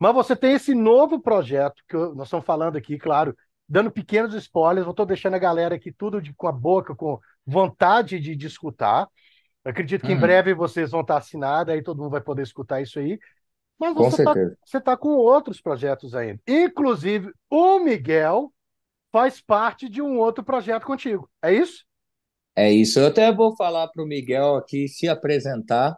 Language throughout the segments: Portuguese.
Mas você tem esse novo projeto, que nós estamos falando aqui, claro, dando pequenos spoilers, eu estou deixando a galera aqui tudo de, com a boca, com vontade de, de escutar. Eu acredito que uhum. em breve vocês vão estar assinados, aí todo mundo vai poder escutar isso aí. Mas você está tá com outros projetos ainda. Inclusive, o Miguel faz parte de um outro projeto contigo. É isso? É isso. Eu até vou falar para o Miguel aqui se apresentar.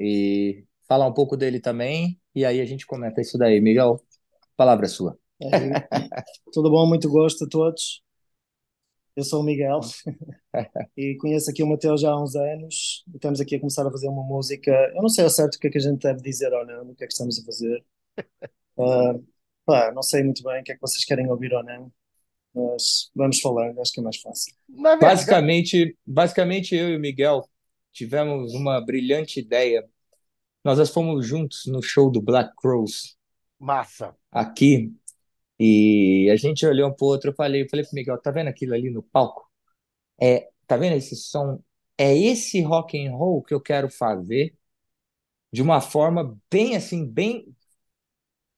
E falar um pouco dele também, e aí a gente comenta isso daí. Miguel, palavra é sua. Tudo bom, muito gosto a todos. Eu sou o Miguel e conheço aqui o Mateus já há uns anos. Estamos aqui a começar a fazer uma música. Eu não sei ao certo o que é que a gente deve dizer ou não, o que é que estamos a fazer. Uh, pá, não sei muito bem o que é que vocês querem ouvir ou não, mas vamos falando, acho que é mais fácil. Basicamente, basicamente eu e o Miguel tivemos uma brilhante ideia nós fomos juntos no show do Black Crows. Massa. Aqui. E a gente olhou um pro outro, eu falei, eu falei pro Miguel, tá vendo aquilo ali no palco? É, tá vendo esse som? É esse rock and roll que eu quero fazer de uma forma bem assim, bem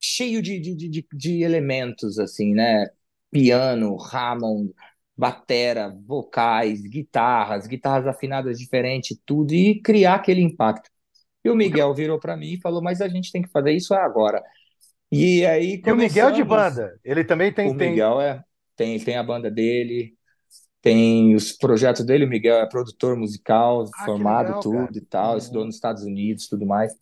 cheio de, de, de, de elementos, assim, né? Piano, Hammond, batera, vocais, guitarras, guitarras afinadas diferentes, tudo, e criar aquele impacto. E o Miguel virou para mim e falou: Mas a gente tem que fazer isso agora. E aí. Começamos... E o Miguel é de banda? Ele também tem. O Miguel tem... é. Tem, tem a banda dele, tem os projetos dele. O Miguel é produtor musical, ah, formado, legal, tudo cara. e tal. Estudou nos Estados Unidos tudo mais.